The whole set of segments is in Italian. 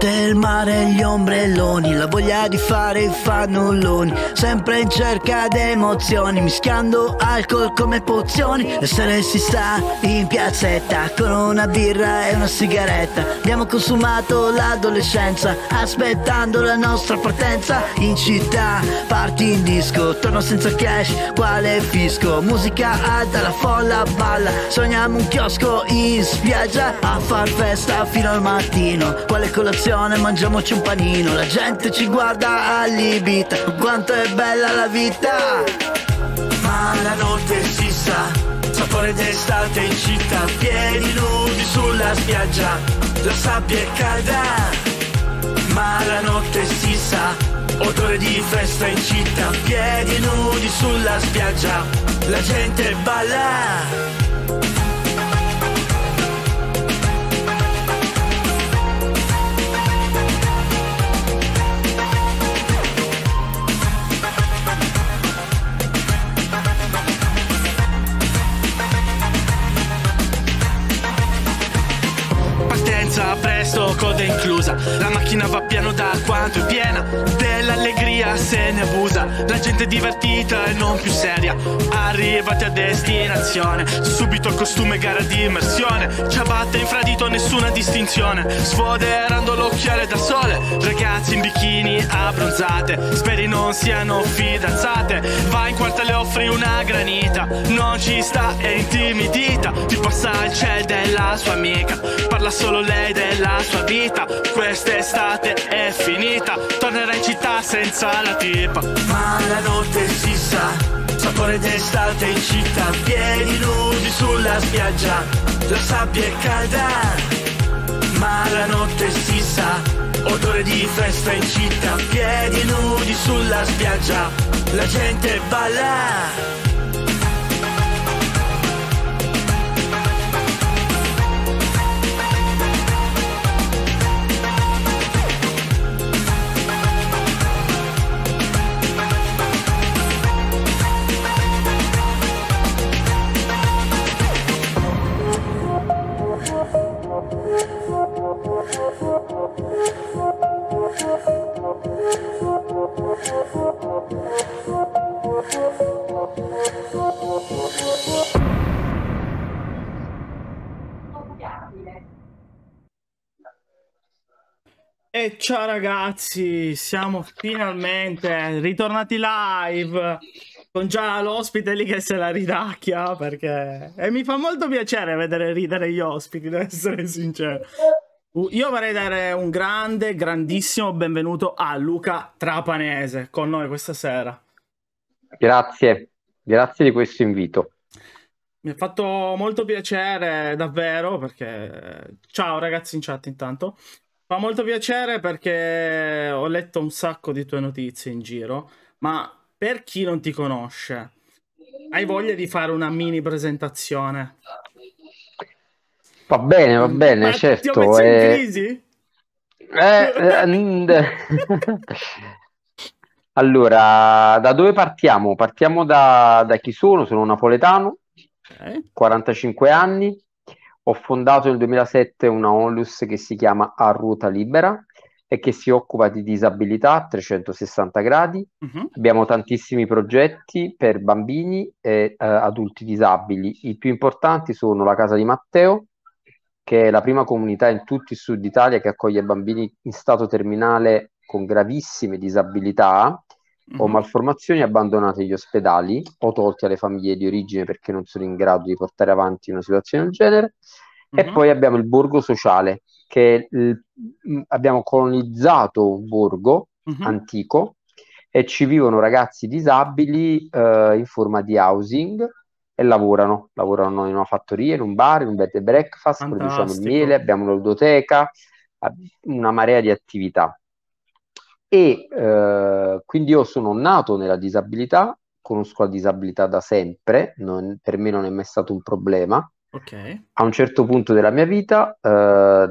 del mare gli ombrelloni, la voglia di fare i fannulloni, sempre in cerca d'emozioni, mischiando alcol come pozioni. Essere si sta in piazzetta con una birra e una sigaretta. Abbiamo consumato l'adolescenza, aspettando la nostra partenza. In città, parti in disco, torno senza cash, quale fisco? Musica alta, la folla balla, sogniamo un chiosco in spiaggia a far festa fino al mattino. Quale colazione? colazione, mangiamoci un panino, la gente ci guarda allibita, quanto è bella la vita. Ma la notte si sa, sapore d'estate in città, piedi nudi sulla spiaggia, la sabbia è calda. Ma la notte si sa, odore di festa in città, piedi nudi sulla spiaggia, la gente balla. inclusa La macchina va piano da quanto è piena dell'allegria se ne abusa la gente è divertita e non più seria arrivati a destinazione subito il costume gara di immersione ciabatte infradito nessuna distinzione sfoderando l'occhiale da sole ragazzi in bikini abbronzate speri non siano fidanzate vai in quarta le offri una granita non ci sta è intimidita ti passa il ciel della sua amica parla solo lei della sua vita quest'estate è finita Tornerà in città senza la tipa Ma la notte si sa Sapore d'estate in città Piedi nudi sulla spiaggia La sabbia è calda Ma la notte si sa Odore di festa in città Piedi nudi sulla spiaggia La gente balla Ciao ragazzi, siamo finalmente ritornati live con già l'ospite lì che se la ridacchia perché... E mi fa molto piacere vedere ridere gli ospiti, devo essere sincero. Io vorrei dare un grande, grandissimo benvenuto a Luca Trapanese con noi questa sera. Grazie, grazie di questo invito. Mi ha fatto molto piacere davvero perché... Ciao ragazzi in chat intanto. Fa molto piacere perché ho letto un sacco di tue notizie in giro, ma per chi non ti conosce, hai voglia di fare una mini presentazione? Va bene, va mm, bene, ma certo. Ti ho certo, messo eh... in crisi? Eh, eh, allora, da dove partiamo? Partiamo da, da chi sono? Sono napoletano, okay. 45 anni, ho fondato nel 2007 una onlus che si chiama A Ruota Libera e che si occupa di disabilità a 360 gradi. Uh-huh. Abbiamo tantissimi progetti per bambini e eh, adulti disabili. I più importanti sono la Casa di Matteo, che è la prima comunità in tutto il sud Italia che accoglie bambini in stato terminale con gravissime disabilità o mhm. malformazioni abbandonate agli ospedali o tolti alle famiglie di origine perché non sono in grado di portare avanti una situazione del genere. Mm-hmm. E mhm. poi abbiamo il borgo sociale, che il, mm, abbiamo colonizzato un borgo mm-hmm. antico e ci vivono ragazzi disabili eh, in forma di housing e lavorano, lavorano in una fattoria, in un bar, in un bed and breakfast, Fantastico. produciamo il miele, abbiamo l'odoteca, una marea di attività e eh, quindi io sono nato nella disabilità, conosco la disabilità da sempre, non, per me non è mai stato un problema. Okay. A un certo punto della mia vita, eh,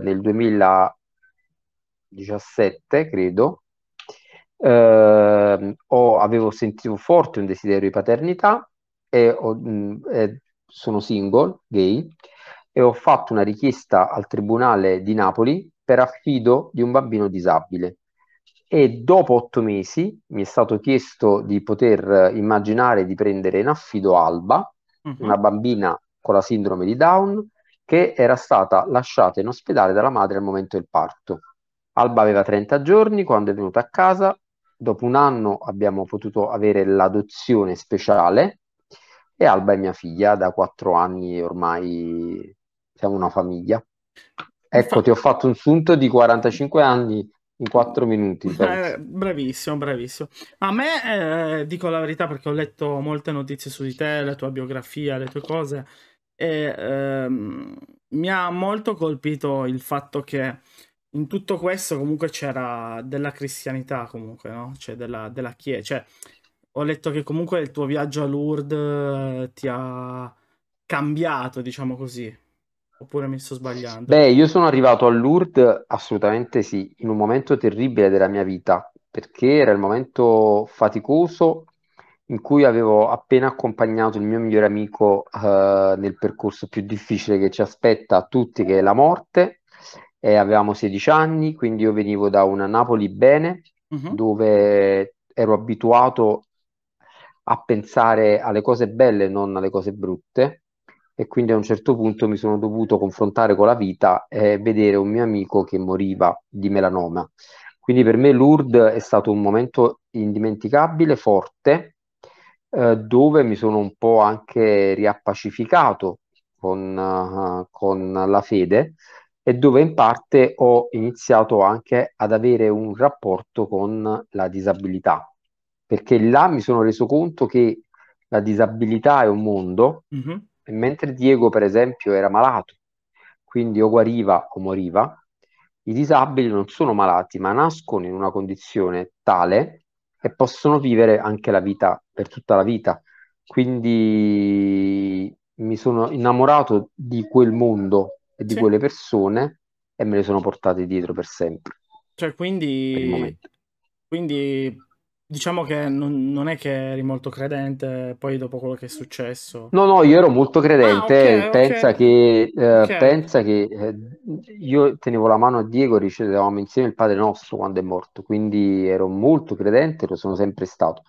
nel 2017 credo, eh, ho, avevo sentito forte un desiderio di paternità e ho, mh, mm, eh, sono single, gay, e ho fatto una richiesta al Tribunale di Napoli per affido di un bambino disabile e dopo otto mesi mi è stato chiesto di poter immaginare di prendere in affido Alba, mm-hmm. una bambina con la sindrome di Down, che era stata lasciata in ospedale dalla madre al momento del parto. Alba aveva 30 giorni quando è venuta a casa, dopo un anno abbiamo potuto avere l'adozione speciale e Alba è mia figlia da quattro anni ormai siamo una famiglia. Ecco, ti ho fatto un sunto di 45 anni in quattro minuti. Eh, bravissimo, bravissimo. A me, eh, dico la verità perché ho letto molte notizie su di te, la tua biografia, le tue cose, e ehm, mi ha molto colpito il fatto che in tutto questo comunque c'era della cristianità, comunque, no? Cioè della, della chiesa. Cioè, ho letto che comunque il tuo viaggio a Lourdes eh, ti ha cambiato, diciamo così. Oppure mi sto sbagliando? Beh, io sono arrivato a Lourdes, assolutamente sì, in un momento terribile della mia vita, perché era il momento faticoso in cui avevo appena accompagnato il mio migliore amico eh, nel percorso più difficile che ci aspetta a tutti, che è la morte. Eh, avevamo 16 anni, quindi io venivo da una Napoli bene, uh-huh. dove ero abituato a pensare alle cose belle, non alle cose brutte e quindi a un certo punto mi sono dovuto confrontare con la vita e vedere un mio amico che moriva di melanoma. Quindi per me Lourdes è stato un momento indimenticabile, forte, eh, dove mi sono un po' anche riappacificato con, uh, con la fede e dove in parte ho iniziato anche ad avere un rapporto con la disabilità, perché là mi sono reso conto che la disabilità è un mondo, mm-hmm e mentre Diego, per esempio, era malato, quindi o guariva o moriva, i disabili non sono malati, ma nascono in una condizione tale e possono vivere anche la vita per tutta la vita. Quindi mi sono innamorato di quel mondo e di sì. quelle persone e me le sono portate dietro per sempre. Cioè, quindi, per quindi Diciamo che non, non, è che eri molto credente poi dopo quello che è successo. No, no, io ero molto credente. Ah, okay, pensa, okay. Che, eh, okay. pensa, Che, eh, io tenevo la mano a Diego, e ricevevamo insieme il Padre Nostro quando è morto, quindi ero molto credente, lo sono sempre stato.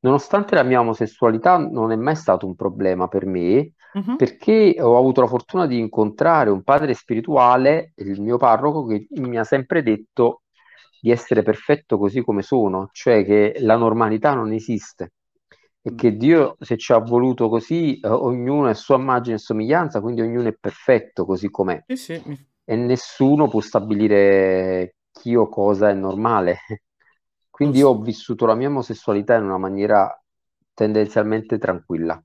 Nonostante la mia omosessualità non è mai stato un problema per me, uh-huh. perché ho avuto la fortuna di incontrare un padre spirituale, il mio parroco, che mi ha sempre detto di essere perfetto così come sono, cioè che la normalità non esiste e mm. che Dio se ci ha voluto così, eh, ognuno è sua immagine e somiglianza, quindi ognuno è perfetto così com'è. Sì, sì. E nessuno può stabilire chi o cosa è normale. Quindi io ho vissuto la mia omosessualità in una maniera tendenzialmente tranquilla.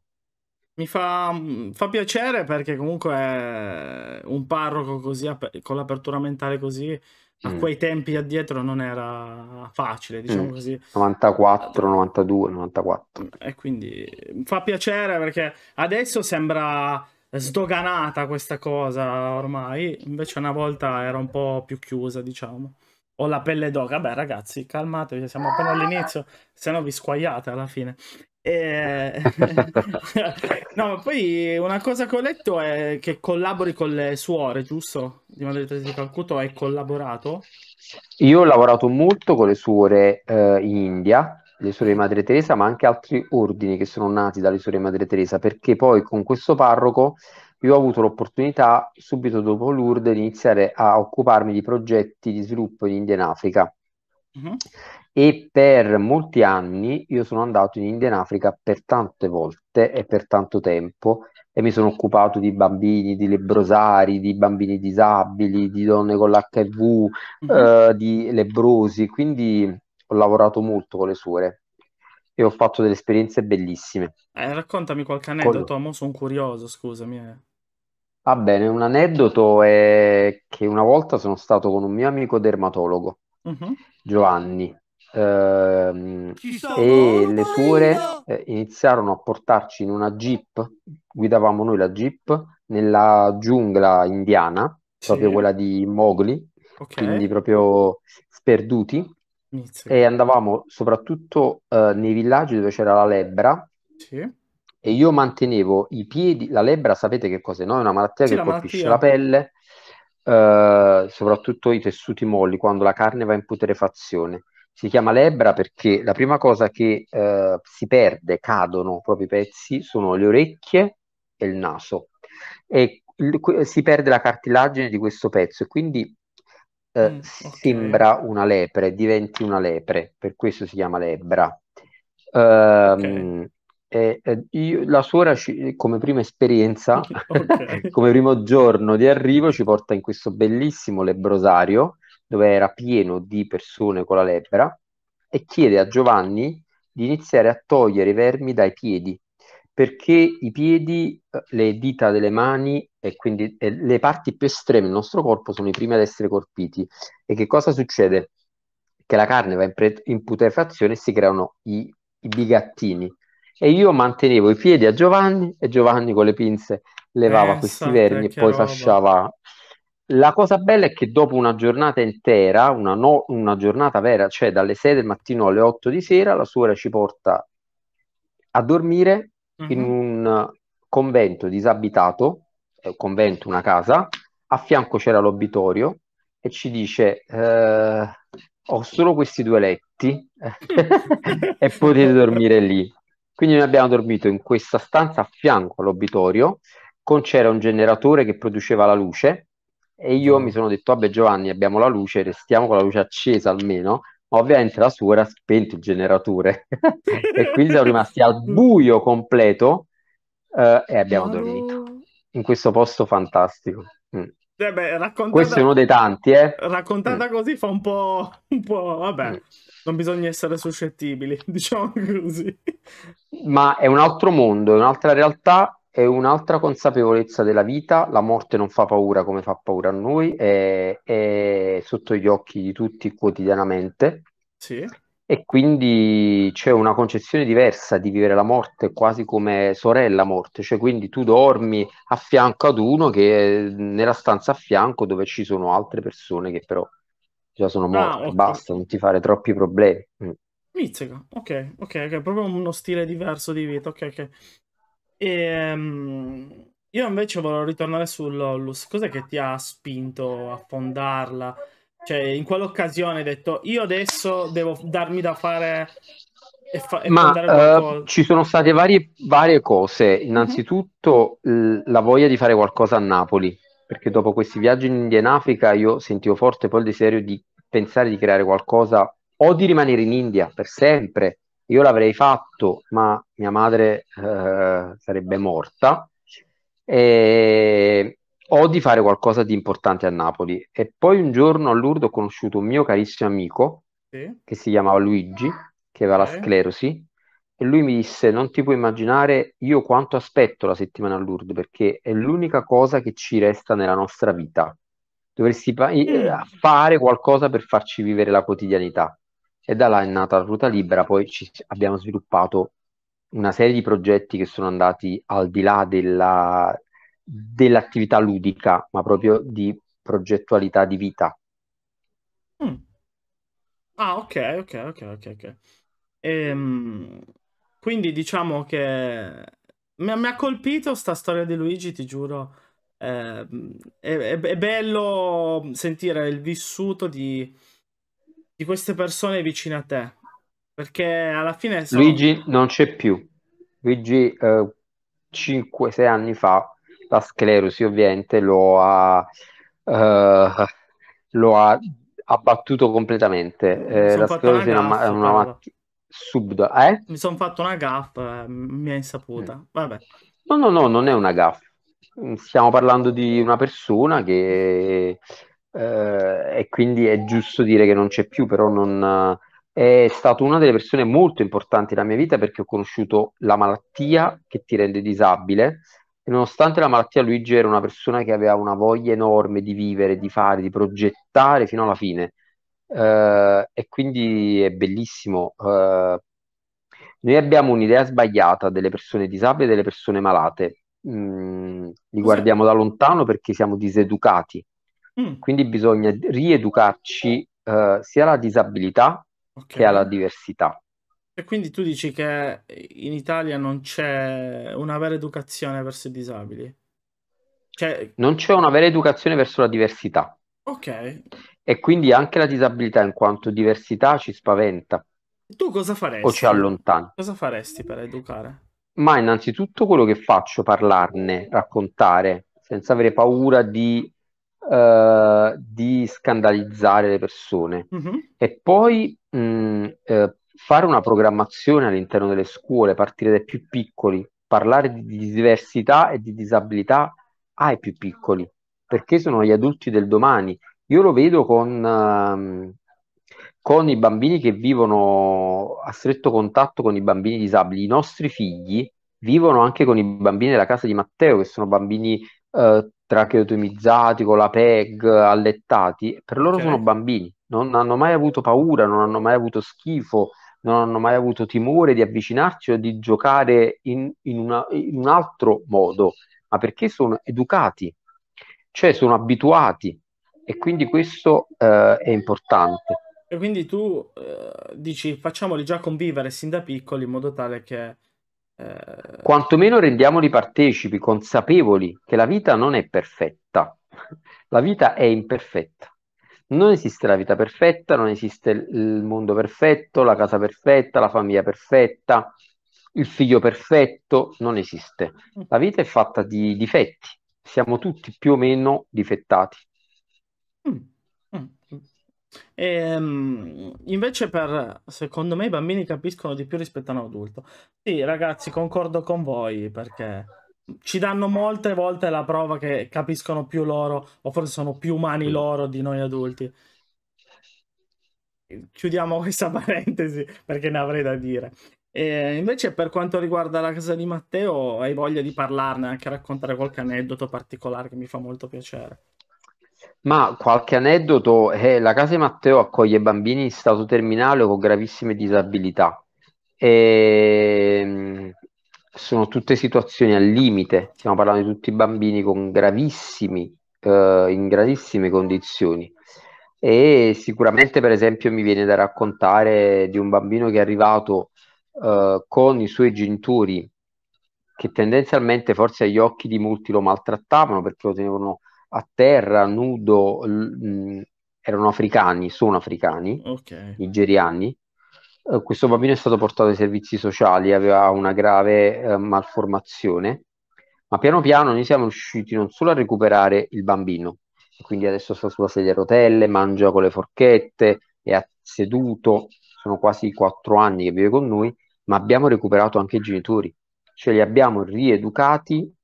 Mi fa, mm, fa piacere perché comunque un parroco così, con l'apertura mentale così, a mm. quei tempi addietro non era facile, mm. diciamo mm. così. 94, 92, 94. E quindi fa piacere perché adesso sembra sdoganata questa cosa ormai, invece una volta era un po' più chiusa, diciamo. Ho la pelle d'oca, vabbè ragazzi, calmatevi, siamo appena all'inizio, se no vi squagliate alla fine. Eh... no, ma poi una cosa che ho letto è che collabori con le suore, giusto? Di Madre Teresa di Calcutta hai collaborato? Io ho lavorato molto con le suore eh, in India, le suore di Madre Teresa, ma anche altri ordini che sono nati dalle suore di Madre Teresa, perché poi con questo parroco io ho avuto l'opportunità, subito dopo Lourdes, di iniziare a occuparmi di progetti di sviluppo in India e in Africa. Mm-hmm e per molti anni io sono andato in India e in Africa per tante volte e per tanto tempo e mi sono occupato di bambini, di lebrosari, di bambini disabili, di donne con l'HIV, mm-hmm. eh, di lebrosi, quindi ho lavorato molto con le suore e ho fatto delle esperienze bellissime. Eh, raccontami qualche aneddoto, Col... sono curioso, scusami. Eh. Va bene, un aneddoto è che una volta sono stato con un mio amico dermatologo, mm-hmm. Giovanni, Ehm, e le suore eh, iniziarono a portarci in una jeep, guidavamo noi la jeep nella giungla indiana, sì. proprio quella di Mowgli, okay. quindi proprio sperduti Inizio. e andavamo soprattutto eh, nei villaggi dove c'era la lebbra sì. e io mantenevo i piedi, la lebbra sapete che cos'è, no? È una malattia sì, che la colpisce malattia. la pelle, eh, soprattutto i tessuti molli quando la carne va in putrefazione si chiama lebra perché la prima cosa che eh, si perde, cadono proprio i pezzi, sono le orecchie e il naso. E si perde la cartilagine di questo pezzo e quindi eh, mm, okay. sembra una lepre, diventi una lepre, per questo si chiama lebra. Uh, okay. eh, io, la suora ci, come prima esperienza, okay. come primo giorno di arrivo, ci porta in questo bellissimo lebrosario dove era pieno di persone con la lebbra, e chiede a Giovanni di iniziare a togliere i vermi dai piedi, perché i piedi, eh, le dita delle mani e quindi e le parti più estreme del nostro corpo sono i primi ad essere colpiti. E che cosa succede? Che la carne va in, pre- in putrefazione e si creano i, i bigattini. E io mantenevo i piedi a Giovanni e Giovanni con le pinze levava eh, questi vermi e poi roba. fasciava la cosa bella è che dopo una giornata intera, una, no, una giornata vera, cioè dalle 6 del mattino alle 8 di sera, la suora ci porta a dormire mm-hmm. in mhm. un convento disabitato, è eh, un convento, una casa, a fianco c'era l'obitorio e ci dice eh, ho solo questi due letti e potete dormire lì. Quindi noi abbiamo dormito in questa stanza a fianco all'obitorio, con c'era un generatore che produceva la luce e io ah. mi sono detto, vabbè Giovanni, abbiamo la luce, restiamo con la luce accesa almeno. Ma ovviamente la sua era spento il generatore. e quindi siamo rimasti al mm. buio completo eh, e abbiamo dormito in questo posto fantastico. Mm. Eh beh, questo è uno dei tanti, eh? Raccontata mm. così fa un po', un po'... vabbè, mm. non bisogna essere suscettibili, diciamo così. Ma è un altro mondo, è un'altra realtà è un'altra consapevolezza della vita, la morte non fa paura come fa paura a noi, è, è sotto gli occhi di tutti quotidianamente. Sì. E quindi c'è una concezione diversa di vivere la morte quasi come sorella morte, cioè quindi tu dormi a fianco ad uno che è nella stanza a fianco dove ci sono altre persone che però già sono ah, morte, ah, okay. basta, non ti fare troppi problemi. Mm. Mizzica, ok, ok, ok, proprio uno stile diverso di vita, ok, ok. E, um, io invece volevo ritornare sull'Ollus. Cos'è che ti ha spinto a fondarla? Cioè, in quell'occasione hai detto, io adesso devo darmi da fare e fa- e Ma uh, ci sono state varie, varie cose. Mhm. Innanzitutto mm-hmm. l- la voglia di fare qualcosa a Napoli, perché dopo questi viaggi in India e in Africa io sentivo forte poi il desiderio di pensare di creare qualcosa o di rimanere in India per sempre io l'avrei fatto, ma mia madre eh, sarebbe morta. E o di fare qualcosa di importante a Napoli. E poi un giorno a Lourdes ho conosciuto un mio carissimo amico sì. che si chiamava Luigi, che aveva okay. la sclerosi, e lui mi disse: Non ti puoi immaginare io quanto aspetto la settimana a Lourdes perché è l'unica cosa che ci resta nella nostra vita. Dovresti pa- mm. fare qualcosa per farci vivere la quotidianità e da là è nata la Ruta Libera, poi ci, abbiamo sviluppato una serie di progetti che sono andati al di là della, dell'attività ludica, ma proprio di progettualità di vita. Mm. Ah, ok, ok, ok, ok. okay. Ehm, quindi diciamo che mi, mi ha colpito sta storia di Luigi, ti giuro. Eh, è, è, è bello sentire il vissuto di di queste persone vicine a te. Perché alla fine... Sono... Luigi non c'è più. Luigi eh, 5-6 anni fa, la sclerosi ovviamente lo ha, eh, lo ha abbattuto completamente. Eh, la sclerosi una è una, una malattia subdola. Eh? Mi sono fatto una gaffa, eh, mi è insaputa. Eh. Vabbè. No, no, no, non è una gaffa. Stiamo parlando di una persona che eh, e quindi è giusto dire che non c'è più, però non, eh, è stata una delle persone molto importanti nella mia vita perché ho conosciuto la malattia che ti rende disabile e nonostante la malattia Luigi era una persona che aveva una voglia enorme di vivere, di fare, di progettare fino alla fine eh, e quindi è bellissimo. Eh, noi abbiamo un'idea sbagliata delle persone disabili e delle persone malate. Mm, li guardiamo da lontano perché siamo diseducati Mm. Quindi bisogna rieducarci eh, sia alla disabilità okay. che alla diversità. E quindi tu dici che in Italia non c'è una vera educazione verso i disabili? Cioè... Non c'è una vera educazione verso la diversità. Ok. E quindi anche la disabilità in quanto diversità ci spaventa. Tu cosa faresti? O ci allontana. Cosa faresti per educare? Ma innanzitutto quello che faccio, parlarne, raccontare, senza avere paura di eh, di scandalizzare le persone mm-hmm. e poi mh, eh, fare una programmazione all'interno delle scuole, partire dai più piccoli, parlare di, diversità e di disabilità ai più piccoli, perché sono gli adulti del domani. Io lo vedo con, um, con i bambini che vivono a stretto contatto con i bambini disabili. I nostri figli vivono anche con i bambini della casa di Matteo, che sono bambini eh, tracheotomizzati, con la PEG, allettati, per loro okay. sono bambini, non hanno mai avuto paura, non hanno mai avuto schifo, non hanno mai avuto timore di avvicinarci o di giocare in, in, una, in un altro modo, ma perché sono educati, cioè sono abituati e quindi questo eh, è importante. E quindi tu eh, dici facciamoli già convivere sin da piccoli in modo tale che eh... Quantomeno rendiamoli partecipi, consapevoli che la vita non è perfetta, la vita è imperfetta. Non esiste la vita perfetta, non esiste il mondo perfetto, la casa perfetta, la famiglia perfetta, il figlio perfetto, non esiste. La vita è fatta di difetti, siamo tutti più o meno difettati. Mm. E, ehm, invece per, secondo me, i bambini capiscono di più rispetto a un adulto. Sì, ragazzi, concordo con voi perché ci danno molte volte la prova che capiscono più loro, o forse sono più umani loro di noi adulti. Chiudiamo questa parentesi perché ne avrei da dire. E ehm, invece, per quanto riguarda la casa di Matteo, hai voglia di parlarne, anche raccontare qualche aneddoto particolare che mi fa molto piacere. Ma qualche aneddoto è eh, la Casa di Matteo accoglie bambini in stato terminale o con gravissime disabilità. E, ehm, sono tutte situazioni al limite, stiamo parlando di tutti i bambini con gravissimi, eh, in gravissime condizioni. E sicuramente, per esempio, mi viene da raccontare di un bambino che è arrivato eh, con i suoi genitori che tendenzialmente forse agli occhi di molti lo maltrattavano perché lo tenevano a terra, nudo, mh, erano africani, sono africani, okay. nigeriani. Uh, questo bambino è stato portato ai servizi sociali, aveva una grave uh, malformazione, ma piano piano noi siamo riusciti non solo a recuperare il bambino, quindi adesso sta sulla sedia a rotelle, mangia con le forchette, è seduto, sono quasi quattro anni che vive con noi, ma abbiamo recuperato anche i genitori, cioè li abbiamo rieducati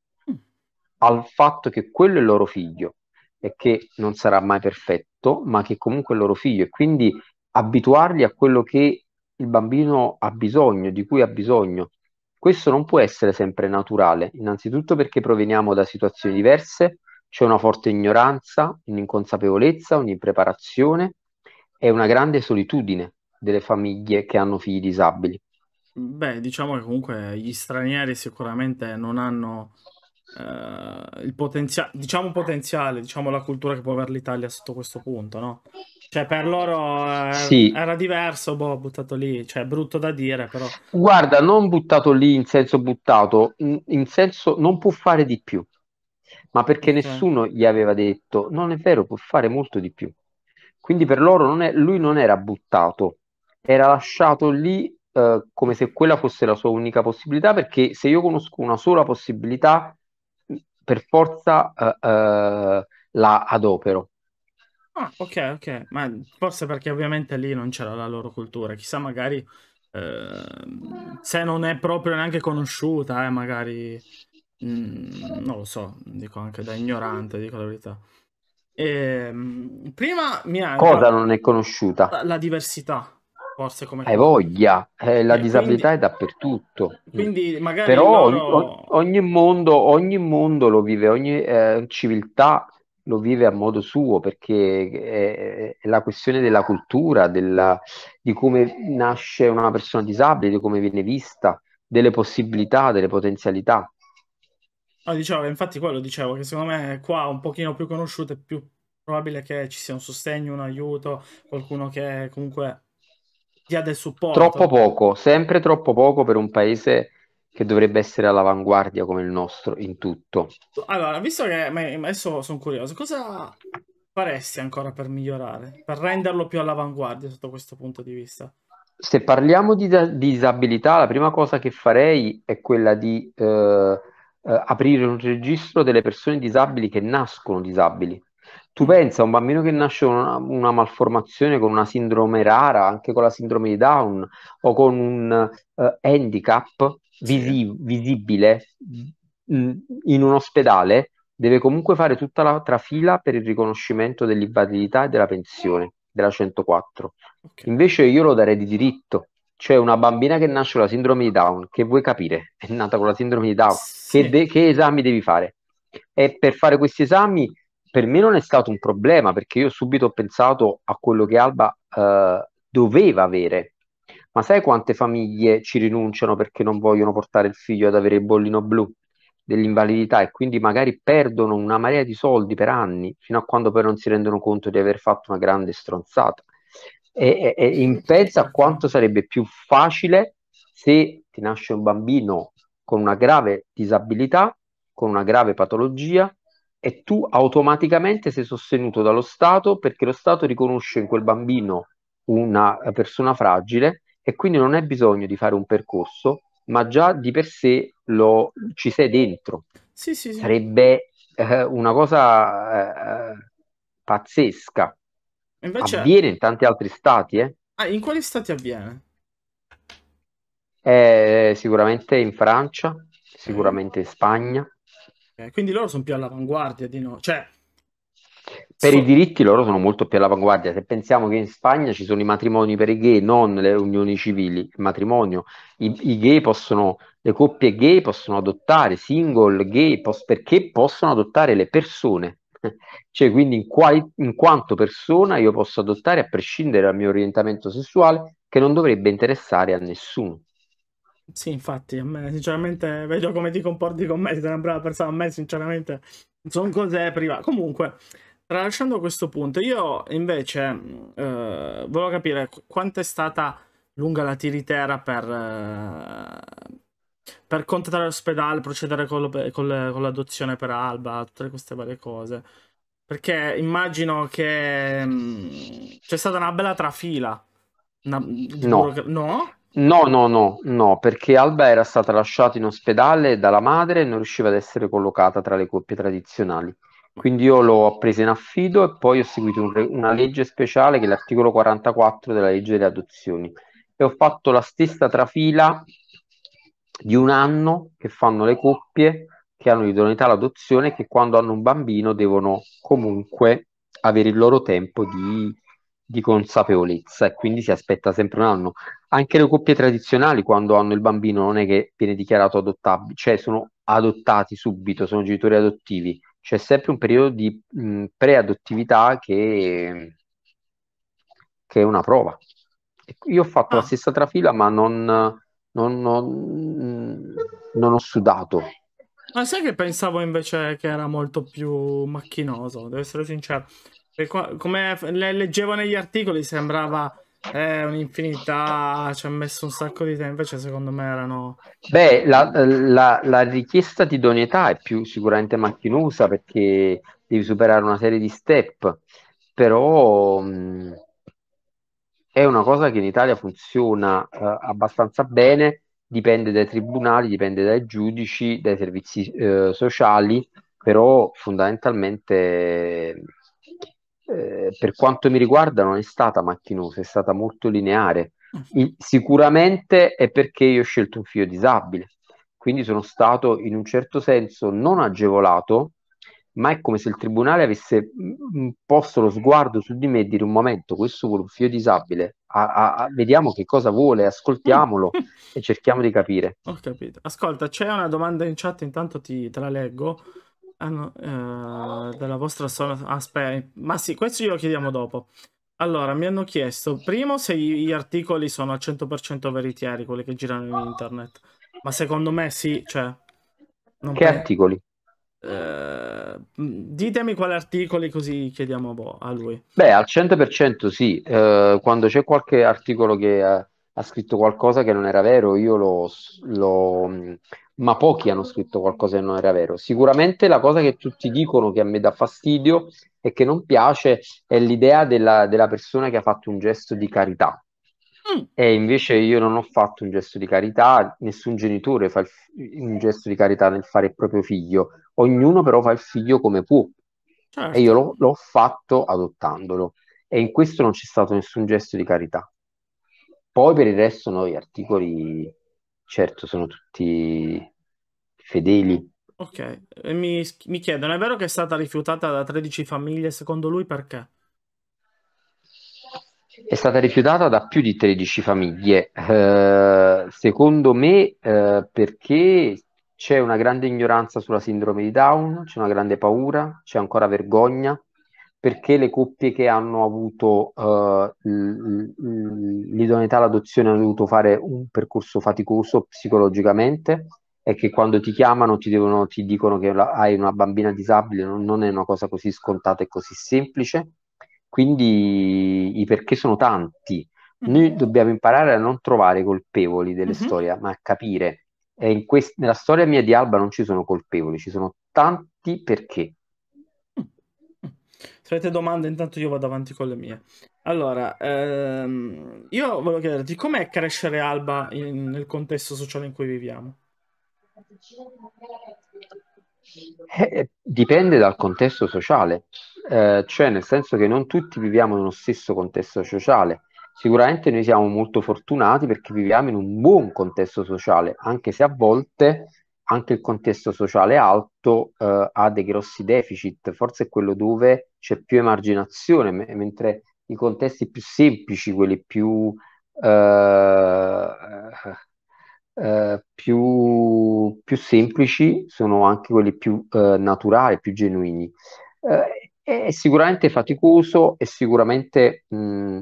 al fatto che quello è il loro figlio e che non sarà mai perfetto, ma che comunque è il loro figlio e quindi abituarli a quello che il bambino ha bisogno, di cui ha bisogno. Questo non può essere sempre naturale, innanzitutto perché proveniamo da situazioni diverse, c'è una forte ignoranza, un'inconsapevolezza, un'impreparazione e una grande solitudine delle famiglie che hanno figli disabili. Beh, diciamo che comunque gli stranieri sicuramente non hanno eh, il potenziale, diciamo potenziale, diciamo la cultura che può avere l'Italia sotto questo punto, no? Cioè, per loro eh, sì. era diverso, boh, buttato lì, cioè, brutto da dire, però. Guarda, non buttato lì in senso buttato, in, in senso non può fare di più, ma perché okay. nessuno gli aveva detto, non è vero, può fare molto di più. Quindi per loro non è, lui non era buttato, era lasciato lì eh, come se quella fosse la sua unica possibilità, perché se io conosco una sola possibilità, per forza uh, uh, la adopero. Ah, ok, ok, ma forse perché ovviamente lì non c'era la loro cultura, chissà magari uh, se non è proprio neanche conosciuta, eh, magari mh, mm, non lo so, dico anche da ignorante, dico la verità. E, ehm, prima mi ha... Cosa non è conosciuta? la, la diversità Forse come... Hai voglia, eh, la e eh, disabilità quindi... è dappertutto. Quindi magari Però loro... ogni, mondo, ogni mondo lo vive, ogni eh, civiltà lo vive a modo suo perché è, eh, è la questione della cultura, della, di come nasce una persona disabile, di come viene vista, delle possibilità, delle potenzialità. Ah, dicevo, infatti quello dicevo, che secondo me qua un pochino più conosciuto è più probabile che ci sia un sostegno, un aiuto, qualcuno che comunque dia del supporto. Troppo poco, sempre troppo poco per un paese che dovrebbe essere all'avanguardia come il nostro in tutto. Allora, visto che adesso sono curioso, cosa faresti ancora per migliorare, per renderlo più all'avanguardia sotto questo punto di vista? Se parliamo di, da- disabilità, la prima cosa che farei è quella di eh, eh, aprire un registro delle persone disabili che nascono disabili tu pensa a un bambino che nasce con una, una, malformazione, con una sindrome rara, anche con la sindrome di Down o con un uh, handicap visi- visibile mm, mm, in un ospedale, deve comunque fare tutta la trafila per il riconoscimento dell'invalidità e della pensione della 104. Okay. Invece io lo darei di diritto. Cioè una bambina che nasce con la sindrome di Down, che vuoi capire, è nata con la sindrome di Down, sì. che, de- che esami devi fare? E per fare questi esami per me non è stato un problema perché io subito ho pensato a quello che Alba eh, doveva avere. Ma sai quante famiglie ci rinunciano perché non vogliono portare il figlio ad avere il bollino blu dell'invalidità e quindi magari perdono una marea di soldi per anni fino a quando poi non si rendono conto di aver fatto una grande stronzata. E, e, e impensa a quanto sarebbe più facile se ti nasce un bambino con una grave disabilità, con una grave patologia, e tu automaticamente sei sostenuto dallo Stato perché lo Stato riconosce in quel bambino una eh, persona fragile e quindi non hai bisogno di fare un percorso, ma già di per sé lo, ci sei dentro. Sì, sì, sì. Sarebbe eh, una cosa eh, pazzesca. Invece... Avviene in tanti altri stati, eh? Ah, in quali stati avviene? Eh, sicuramente in Francia, sicuramente in Spagna quindi loro sono più all'avanguardia di noi. Cioè, per so... i diritti loro sono molto più all'avanguardia. Se pensiamo che in Spagna ci sono i matrimoni per i gay, non le unioni civili, il matrimonio, i, i gay possono, le coppie gay possono adottare, single gay, pos- perché possono adottare le persone. Cioè, quindi in, quali, in quanto persona io posso adottare a prescindere dal mio orientamento sessuale che non dovrebbe interessare a nessuno. Sì, infatti, a me sinceramente vedo come ti comporti con me, sei una brava persona, a me sinceramente sono cose private. Comunque, tralasciando questo punto, io invece mm, eh, volevo capire quanto è stata lunga la tiritera per, eh, per contattare l'ospedale, procedere col, col, con l'adozione per Alba, tutte queste varie cose. Perché immagino che mh, mm, c'è stata una bella trafila. Una, no. no? No, no, no, no, perché Alba era stata lasciata in ospedale dalla madre e non riusciva ad essere collocata tra le coppie tradizionali. Quindi io l'ho presa in affido e poi ho seguito un re- una legge speciale che è l'articolo 44 della legge delle adozioni e ho fatto la stessa trafila di un anno che fanno le coppie che hanno l'idoneità all'adozione e che quando hanno un bambino devono comunque avere il loro tempo di, di consapevolezza e quindi si aspetta sempre un anno anche le coppie tradizionali quando hanno il bambino non è che viene dichiarato adottabile, cioè sono adottati subito, sono genitori adottivi, c'è sempre un periodo di mh, mm, preadottività che, che, è una prova. Io ho fatto ah. la stessa trafila ma non, non, non, non ho sudato. Ma sai che pensavo invece che era molto più macchinoso, devo essere sincero. Qua, come le leggevo negli articoli sembrava eh, un'infinità, ci ha messo un sacco di tempo, invece secondo me erano... Beh, la, la, la, richiesta di idoneità è più sicuramente macchinosa perché devi superare una serie di step, però mh, è una cosa che in Italia funziona eh, abbastanza bene, dipende dai tribunali, dipende dai giudici, dai servizi eh, sociali, però fondamentalmente eh, per quanto mi riguarda non è stata macchinosa, è stata molto lineare. Mm. Il, sicuramente è perché io ho scelto un figlio disabile, quindi sono stato in un certo senso non agevolato, ma è come se il tribunale avesse mm, mm, posto lo sguardo su di me e dire un momento, questo vuole un figlio disabile, a, a, a, vediamo che cosa vuole, ascoltiamolo e cerchiamo di capire. Ho capito. Ascolta, c'è una domanda in chat, intanto ti, te la leggo. Eh, ah, no, della vostra zona. Aspetta, ah, ma sì, questo glielo chiediamo dopo. Allora, mi hanno chiesto, primo, se gli articoli sono al 100% veritieri, quelli che girano in oh. internet. Ma secondo me sì, cioè... che penso. articoli? Eh, ditemi quali articoli così chiediamo boh, a lui. Beh, al 100% sì. Eh, quando c'è qualche articolo che eh, ha scritto qualcosa che non era vero, io lo, lo, ma pochi hanno scritto qualcosa che non era vero. Sicuramente la cosa che tutti dicono che a me dà fastidio e che non piace è l'idea della, della persona che ha fatto un gesto di carità. Mm. E invece io non ho fatto un gesto di carità, nessun genitore fa un gesto di carità nel fare il proprio figlio, ognuno però fa il figlio come può. Certo. E io l'ho, l'ho fatto adottandolo. E in questo non c'è stato nessun gesto di carità poi per il resto no, gli articoli certo sono tutti fedeli. Ok, e mi, mi chiedono, è vero che è stata rifiutata da 13 famiglie, secondo lui perché? È stata rifiutata da più di 13 famiglie, eh, secondo me eh, perché c'è una grande ignoranza sulla sindrome di Down, c'è una grande paura, c'è ancora vergogna, perché le coppie che hanno avuto uh, l'idoneità all'adozione hanno dovuto fare un percorso faticoso psicologicamente e che quando ti chiamano ti, devono, ti dicono che la, hai una bambina disabile non, non, è una cosa così scontata e così semplice. Quindi i perché sono tanti. Noi mm-hmm. dobbiamo imparare a non trovare colpevoli delle mm-hmm. storie, ma a capire. Quest- nella storia mia di Alba non ci sono colpevoli, ci sono tanti perché se avete domande, intanto io vado avanti con le mie. Allora, ehm, io volevo chiederti com'è crescere Alba in- nel contesto sociale in cui viviamo? Eh, eh, dipende dal contesto sociale, eh, cioè nel senso che non tutti viviamo nello stesso contesto sociale. Sicuramente noi siamo molto fortunati perché viviamo in un buon contesto sociale, anche se a volte anche il contesto sociale alto eh, ha dei grossi deficit, forse è quello dove c'è più emarginazione, me- mentre i contesti più semplici, quelli più, eh, eh, più, più semplici, sono anche quelli più eh, naturali, più genuini. Eh, è sicuramente faticoso e sicuramente, mh, mm,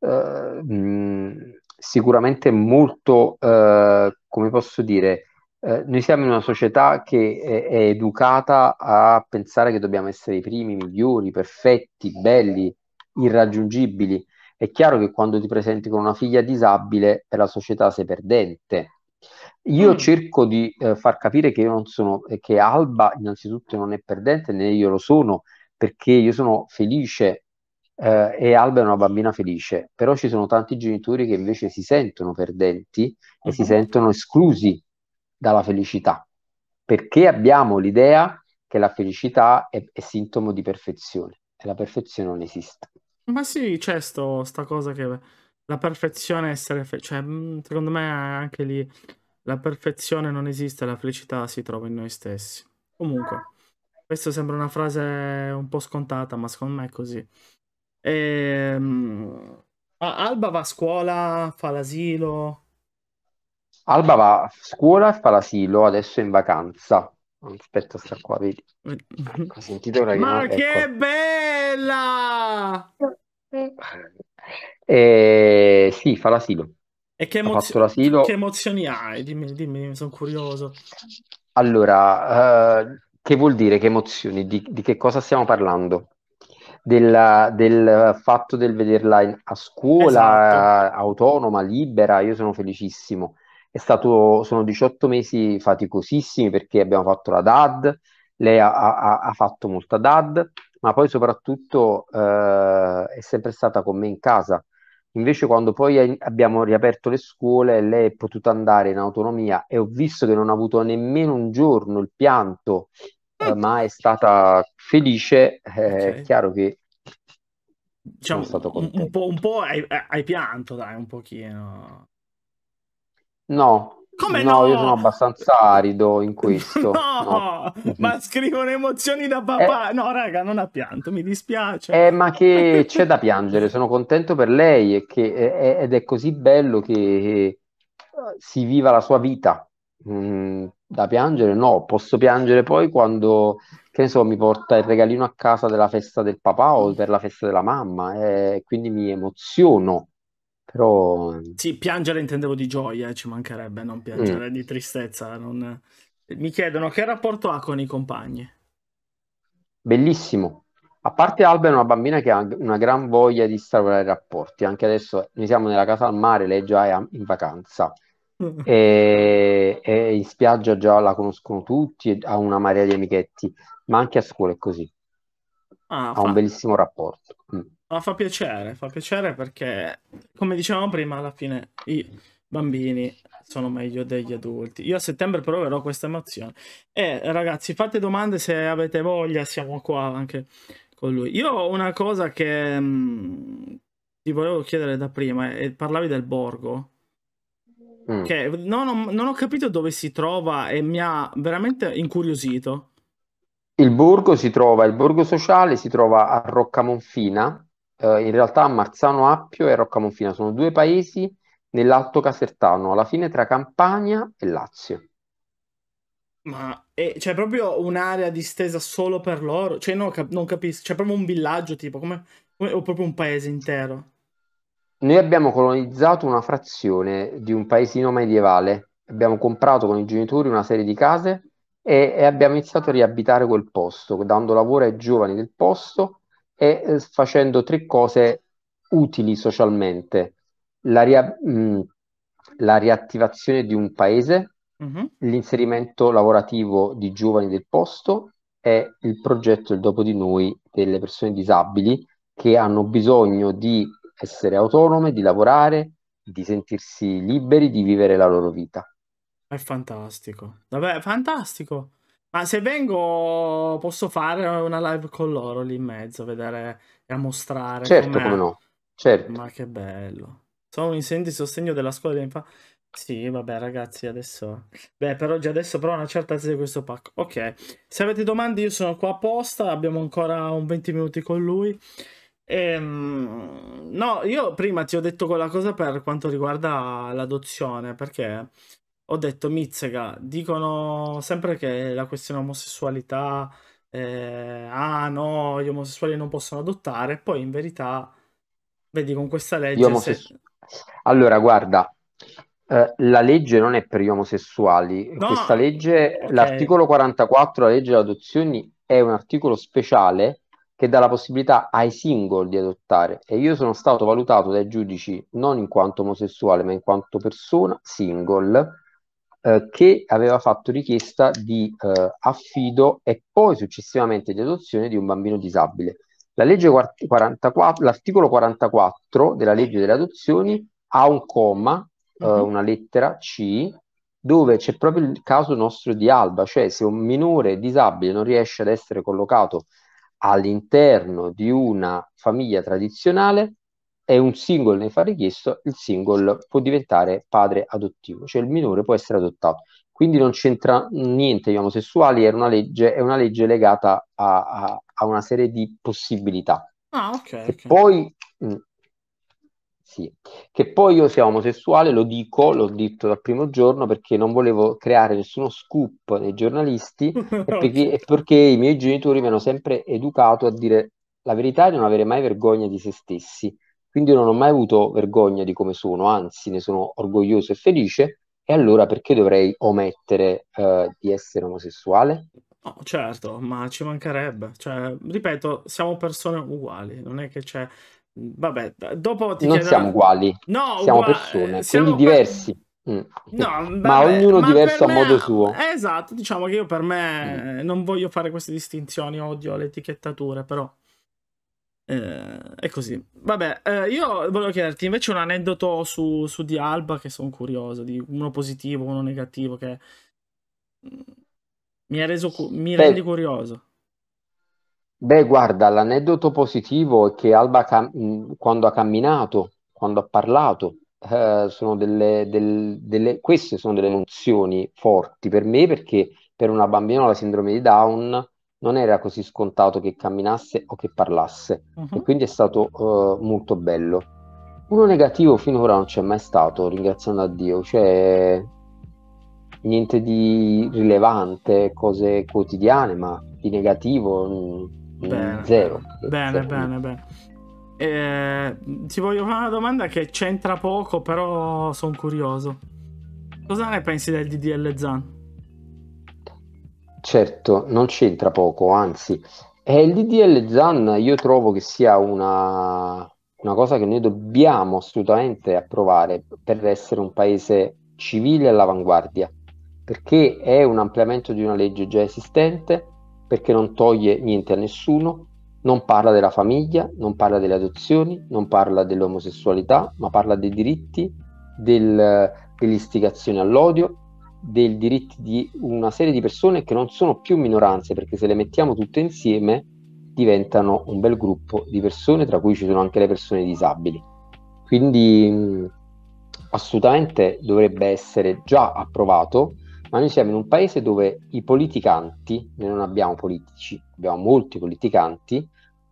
eh, mm, sicuramente molto, eh, come posso dire, eh, noi siamo in una società che è, eh, è, educata a pensare che dobbiamo essere i primi, migliori, perfetti, belli, irraggiungibili. È chiaro che quando ti presenti con una figlia disabile per la società sei perdente. Io mm. cerco di eh, far capire che io non sono, eh, che Alba innanzitutto non è perdente né io lo sono, perché io sono felice eh, e Alba è una bambina felice, però ci sono tanti genitori che invece si sentono perdenti e mm. si mm-hmm. sentono esclusi dalla felicità, perché abbiamo l'idea che la felicità è, è sintomo di perfezione e la perfezione non esiste. Ma sì, c'è sto, sta cosa che la perfezione è essere felice, cioè, mm, secondo me anche lì la perfezione non esiste, la felicità si trova in noi stessi. Comunque, questa sembra una frase un po' scontata, ma secondo me è così. E, ehm, Alba va a scuola, fa l'asilo, Alba va a scuola e fa l'asilo, adesso è in vacanza. Aspetta, sta qua, vedi. Ho sentito ora Ma che ecco. bella! Eh, sì, fa l'asilo. E che, emozio- fatto l'asilo. che emozioni hai? Dimmi, dimmi, sono curioso. Allora, eh, che vuol dire che emozioni? Di, di che cosa stiamo parlando? Della- del fatto del vederla in- a scuola, Esatto. Eh, autonoma, libera, io sono felicissimo stato, sono 18 mesi faticosissimi perché abbiamo fatto la DAD, lei ha, ha, ha fatto molta DAD, ma poi soprattutto eh, è sempre stata con me in casa. Invece quando poi abbiamo riaperto le scuole, lei è potuta andare in autonomia e ho visto che non ha avuto nemmeno un giorno il pianto, eh, ma è stata felice, eh, okay. è chiaro che diciamo, un, un, po', un po' hai, hai, pianto, dai, un pochino. No, come no, no? Io sono abbastanza arido in questo. no, no, ma scrivono emozioni da eh. papà. Eh, no, raga, non ha pianto, mi dispiace. Eh, ma che c'è da piangere, sono contento per lei e che, eh, ed è così bello che eh, si viva la sua vita. Mm, da piangere? No, posso piangere poi quando, che ne so, mi porta il regalino a casa della festa del papà o per la festa della mamma, eh, quindi mi emoziono però... Sì, piangere intendevo di gioia, eh, ci mancherebbe, non piangere mm. di tristezza. Non... Mi chiedono che rapporto ha con i compagni. Bellissimo. A parte Alba è una bambina che ha una gran voglia di instaurare rapporti. Anche adesso noi siamo nella casa al mare, lei già è in vacanza. e, e in spiaggia già la conoscono tutti, ha una marea di amichetti, ma anche a scuola è così. Ah, ha fatto. un bellissimo rapporto. Mm. Ma fa piacere, fa piacere perché, come dicevamo prima, alla fine i bambini sono meglio degli adulti. Io a settembre proverò questa emozione. E ragazzi, fate domande se avete voglia, siamo qua anche con lui. Io ho una cosa che mh, mm, ti volevo chiedere da prima, eh, parlavi del borgo. Mm. Che non ho, non ho capito dove si trova e mi ha veramente incuriosito. Il borgo si trova, il borgo sociale si trova a Roccamonfina, eh, in realtà Marzano Appio e Rocca Monfina sono due paesi nell'Alto Casertano, alla fine tra Campania e Lazio. Ma è, c'è cioè, proprio un'area distesa solo per loro? Cioè, no, cap- non capisco, c'è cioè, proprio un villaggio tipo, come, come, o proprio un paese intero? Noi abbiamo colonizzato una frazione di un paesino medievale, abbiamo comprato con i genitori una serie di case e, e abbiamo iniziato a riabitare quel posto, dando lavoro ai giovani del posto e eh, facendo tre cose utili socialmente. La, ria- mm, la riattivazione di un paese, mm-hmm. l'inserimento lavorativo di giovani del posto e il progetto Il dopo di noi delle persone disabili che hanno bisogno di essere autonome, di lavorare, di sentirsi liberi di vivere la loro vita. È fantastico. davvero fantastico. Ma se vengo posso fare una live con loro lì in mezzo, vedere e a mostrare. Certo, come no. Certo. Ma che bello. Sono un insegnante di sostegno della scuola dell'infanzia. Sì, vabbè ragazzi, adesso... Beh, però già adesso però una certa di questo pacco. Ok, se avete domande io sono qua apposta, abbiamo ancora un 20 minuti con lui. Ehm... No, io prima ti ho detto quella cosa per quanto riguarda l'adozione, perché ho detto Mizzega, dicono sempre che la questione omosessualità, eh, ah no, gli omosessuali non possono adottare, poi in verità, vedi con questa legge... Omosessu... Se... Allora, guarda, eh, la legge non è per gli omosessuali, no, questa legge, okay. l'articolo 44, la legge delle adozioni, è un articolo speciale che dà la possibilità ai single di adottare e io sono stato valutato dai giudici non in quanto omosessuale ma in quanto persona single eh, che aveva fatto richiesta di eh, affido e poi successivamente di adozione di un bambino disabile. La legge 44, l'articolo 44 della legge delle adozioni ha un comma, mm-hmm. eh, mhm. una lettera C, dove c'è proprio il caso nostro di Alba, cioè se un minore disabile non riesce ad essere collocato all'interno di una famiglia tradizionale, e un single ne fa richiesto, il single può diventare padre adottivo, cioè il minore può essere adottato. Quindi non c'entra niente gli omosessuali, è una legge, è una legge legata a, a, a, una serie di possibilità. Ah, ok. Che okay. poi... Mh, mm, sì. Che poi io sia omosessuale lo dico, l'ho detto dal primo giorno perché non volevo creare nessuno scoop nei giornalisti e perché, e perché i miei genitori mi hanno sempre educato a dire la verità e non avere mai vergogna di se stessi. Quindi non ho mai avuto vergogna di come sono, anzi ne sono orgoglioso e felice. E allora perché dovrei omettere eh, di essere omosessuale? No, certo, ma ci mancherebbe. Cioè, ripeto, siamo persone uguali, non è che c'è... Vabbè, dopo ti Non chiederà... siamo uguali, no, siamo uguali. persone, siamo quindi per... diversi. Mm. No, beh, ma ognuno ma diverso me... a modo suo. Esatto, diciamo che io per me mm. non voglio fare queste distinzioni, odio le etichettature, però eh, è così. Vabbè, eh, io volevo chiederti invece un aneddoto su, su Di Alba che sono curioso, di uno positivo, uno negativo, che mm, mi, ha reso, mi Beh, rendi curioso. Beh, guarda, l'aneddoto positivo è che Alba cam- mm, quando ha camminato, quando ha parlato, eh, sono delle, del, delle, queste sono delle emozioni forti per me perché per una bambina con la sindrome di Down non era così scontato che camminasse o che parlasse uh-huh. e mhm. quindi è stato uh, molto bello. Uno negativo finora non c'è mai stato, ringraziando a Dio, cioè niente di rilevante, cose quotidiane, ma di negativo mm, mm, bene. zero. Bene, zero. bene, bene. Eh, ti voglio fare una domanda che c'entra poco, però sono curioso. Cosa ne pensi del DDL Zan? Certo, non c'entra poco, anzi, eh, DDL ZAN io trovo che sia una, una cosa che noi dobbiamo assolutamente approvare per essere un paese civile all'avanguardia, perché è un ampliamento di una legge già esistente, perché non toglie niente a nessuno, non parla della famiglia, non parla delle adozioni, non parla dell'omosessualità, ma parla dei diritti, del, dell'istigazione all'odio, dei diritti di una serie di persone che non sono più minoranze, perché se le mettiamo tutte insieme diventano un bel gruppo di persone, tra cui ci sono anche le persone disabili. Quindi assolutamente dovrebbe essere già approvato, ma noi siamo in un paese dove i politicanti, noi non abbiamo politici, abbiamo molti politicanti,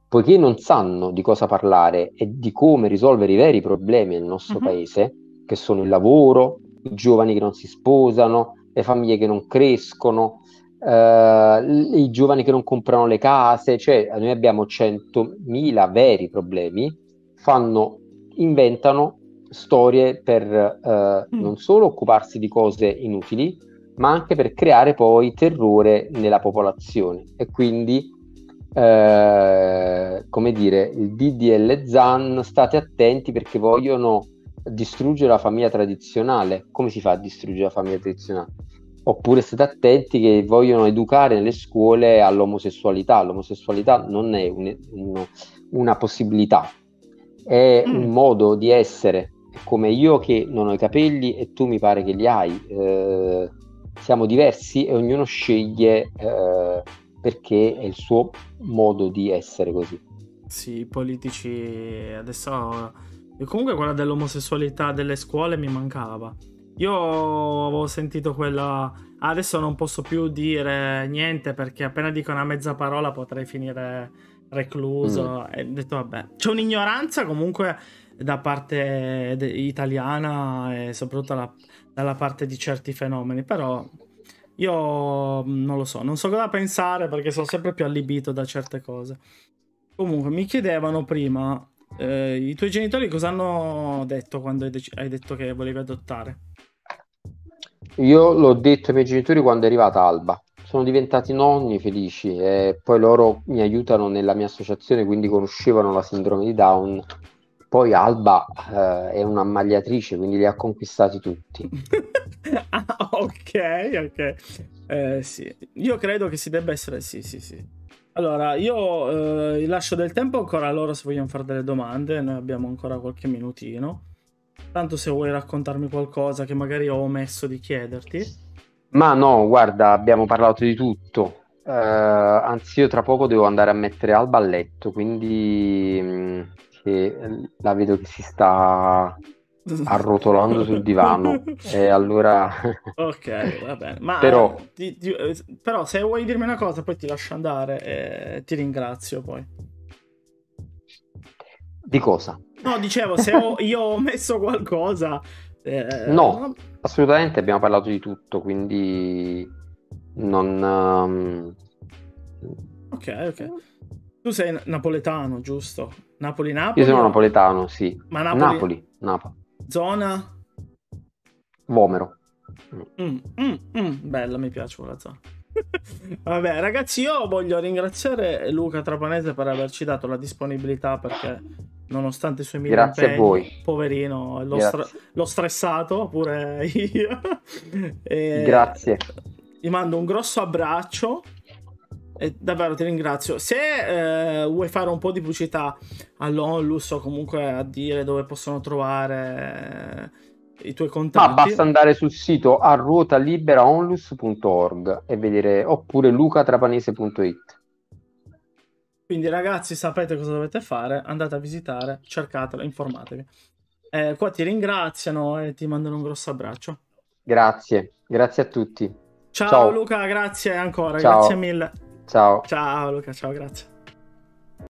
poiché non sanno di cosa parlare e di come risolvere i veri problemi del nostro uh-huh. paese, che sono il lavoro, i giovani che non si sposano, le famiglie che non crescono, eh, i giovani che non comprano le case, cioè noi abbiamo 100.000 veri problemi, fanno, inventano storie per eh, mm. non solo occuparsi di cose inutili, ma anche per creare poi terrore nella popolazione e quindi eh, come dire il DDL ZAN state attenti perché vogliono distruggere la famiglia tradizionale. Come si fa a distruggere la famiglia tradizionale? Oppure state attenti che vogliono educare nelle scuole all'omosessualità. L'omosessualità non è un, un, una possibilità, è mm. un modo di essere. come io che non ho i capelli e tu mi pare che li hai. Eh, siamo diversi e ognuno sceglie eh, perché è il suo modo di essere così. Sì, i politici adesso e comunque quella dell'omosessualità delle scuole mi mancava. Io avevo sentito quella. Adesso non posso più dire niente perché appena dico una mezza parola potrei finire recluso. Mm. ho detto, vabbè, c'è un'ignoranza comunque da parte de- italiana e soprattutto la- dalla parte di certi fenomeni, però io mm, non lo so, non so cosa pensare perché sono sempre più allibito da certe cose. Comunque, mi chiedevano prima eh, I tuoi genitori cosa hanno detto quando hai, dec- hai detto che volevi adottare? Io l'ho detto ai miei genitori quando è arrivata Alba. Sono diventati nonni felici e poi loro mi aiutano nella mia associazione, quindi conoscevano la sindrome di Down. Poi Alba eh, è un'ammagliatrice, quindi li ha conquistati tutti. ah, ok, ok. Eh, sì. Io credo che si debba essere... Sì, sì, sì. Allora, io eh, lascio del tempo ancora a loro se vogliono fare delle domande, noi abbiamo ancora qualche minutino. Tanto se vuoi raccontarmi qualcosa che magari ho omesso di chiederti. Ma no, guarda, abbiamo parlato di tutto. Uh, anzi, io tra poco devo andare a mettere Alba a letto, quindi mh, mm, che, la vedo che si sta arrotolando sul divano. e allora... ok, va bene. Ma, però... Eh, ti, ti, eh, però... se vuoi dirmi una cosa, poi ti lascio andare e ti ringrazio poi. Di cosa? No, dicevo, se ho, io ho messo qualcosa... Eh, no, no, assolutamente abbiamo parlato di tutto, quindi non... Um... Ok, ok. Tu sei napoletano, giusto? Napoli-Napoli? Io sono napoletano, sì. Ma Napoli... Napoli. Napoli. Zona? Vomero. Mm, mm, mm, bella, mi piace quella zona. Vabbè, ragazzi, io voglio ringraziare Luca Trapanese per averci dato la disponibilità perché nonostante i suoi mille Grazie impegni, a voi. poverino, l'ho, stra- l'ho stressato pure io. e... Grazie. Ti mando un grosso abbraccio e davvero ti ringrazio. Se eh, vuoi fare un po' di pubblicità all'Onlus o comunque a dire dove possono trovare eh, i tuoi contatti. Ma basta andare sul sito a ruotaliberaonlus.org e vedere oppure lucatrapanese.it. Quindi ragazzi sapete cosa dovete fare, andate a visitare, cercatelo, informatevi. Eh, qua ti ringraziano e ti mandano un grosso abbraccio. Grazie, grazie a tutti. Ciao, Ciao. Luca, grazie ancora, Ciao. grazie mille. Ciao. Ciao Luca, ciao, grazie.